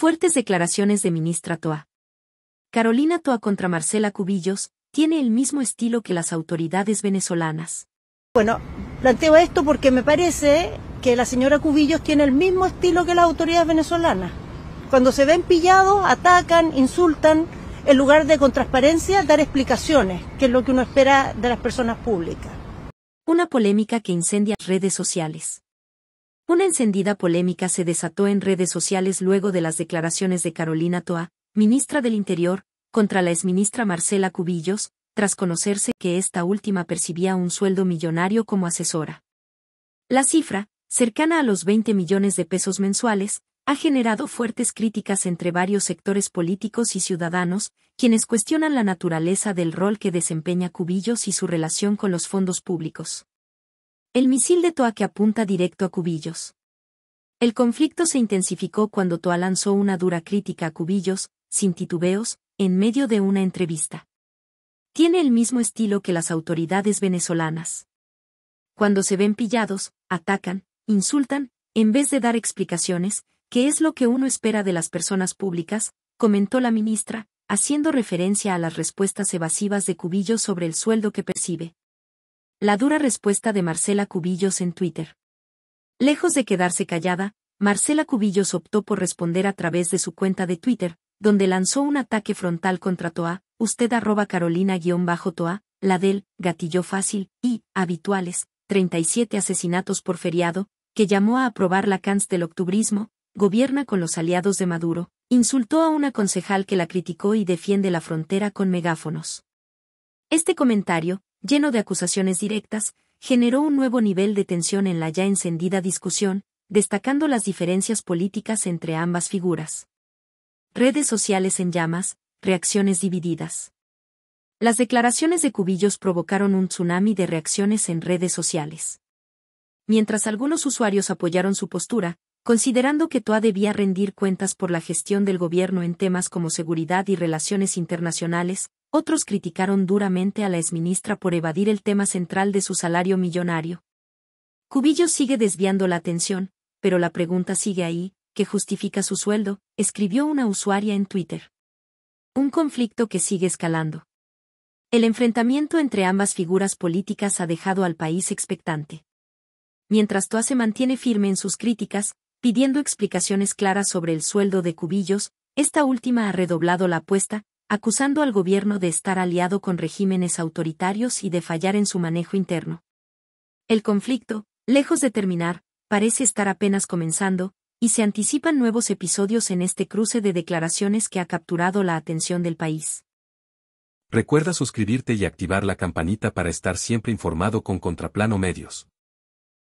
Fuertes declaraciones de ministra Toa. Carolina Toa contra Marcela Cubillos tiene el mismo estilo que las autoridades venezolanas. Bueno, planteo esto porque me parece que la señora Cubillos tiene el mismo estilo que las autoridades venezolanas. Cuando se ven pillados, atacan, insultan, en lugar de con transparencia dar explicaciones, que es lo que uno espera de las personas públicas. Una polémica que incendia redes sociales. Una encendida polémica se desató en redes sociales luego de las declaraciones de Carolina Toa, ministra del Interior, contra la exministra Marcela Cubillos, tras conocerse que esta última percibía un sueldo millonario como asesora. La cifra, cercana a los 20 millones de pesos mensuales, ha generado fuertes críticas entre varios sectores políticos y ciudadanos, quienes cuestionan la naturaleza del rol que desempeña Cubillos y su relación con los fondos públicos. El misil de Toa que apunta directo a Cubillos. El conflicto se intensificó cuando Toa lanzó una dura crítica a Cubillos, sin titubeos, en medio de una entrevista. Tiene el mismo estilo que las autoridades venezolanas. Cuando se ven pillados, atacan, insultan, en vez de dar explicaciones, que es lo que uno espera de las personas públicas, comentó la ministra, haciendo referencia a las respuestas evasivas de Cubillos sobre el sueldo que percibe. La dura respuesta de Marcela Cubillos en Twitter. Lejos de quedarse callada, Marcela Cubillos optó por responder a través de su cuenta de Twitter, donde lanzó un ataque frontal contra Toa, usted arroba carolina-toa, la del gatillo fácil y habituales, 37 asesinatos por feriado, que llamó a aprobar la CANS del octubrismo, gobierna con los aliados de Maduro, insultó a una concejal que la criticó y defiende la frontera con megáfonos. Este comentario, lleno de acusaciones directas, generó un nuevo nivel de tensión en la ya encendida discusión, destacando las diferencias políticas entre ambas figuras. Redes sociales en llamas, reacciones divididas. Las declaraciones de Cubillos provocaron un tsunami de reacciones en redes sociales. Mientras algunos usuarios apoyaron su postura, considerando que TOA debía rendir cuentas por la gestión del gobierno en temas como seguridad y relaciones internacionales, otros criticaron duramente a la exministra por evadir el tema central de su salario millonario. Cubillos sigue desviando la atención, pero la pregunta sigue ahí, ¿qué justifica su sueldo, escribió una usuaria en Twitter. Un conflicto que sigue escalando. El enfrentamiento entre ambas figuras políticas ha dejado al país expectante. Mientras Toa se mantiene firme en sus críticas, pidiendo explicaciones claras sobre el sueldo de Cubillos, esta última ha redoblado la apuesta, acusando al gobierno de estar aliado con regímenes autoritarios y de fallar en su manejo interno. El conflicto, lejos de terminar, parece estar apenas comenzando, y se anticipan nuevos episodios en este cruce de declaraciones que ha capturado la atención del país. Recuerda suscribirte y activar la campanita para estar siempre informado con Contraplano Medios.